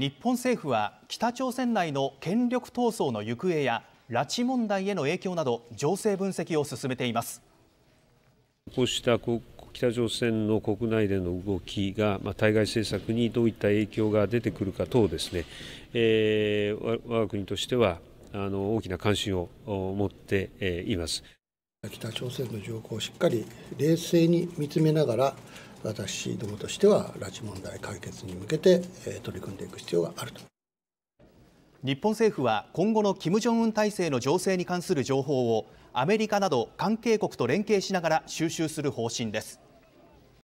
日本政府は北朝鮮内の権力闘争の行方や拉致問題への影響など情勢分析を進めていますこうした北朝鮮の国内での動きが、ま対外政策にどういった影響が出てくるか等ですね、えー、我が国としてはあの大きな関心を持っています北朝鮮の情報をしっかり冷静に見つめながら私どもとしては拉致問題解決に向けて取り組んでいく必要があると日本政府は今後の金正恩体制の情勢に関する情報をアメリカなど関係国と連携しながら収集する方針です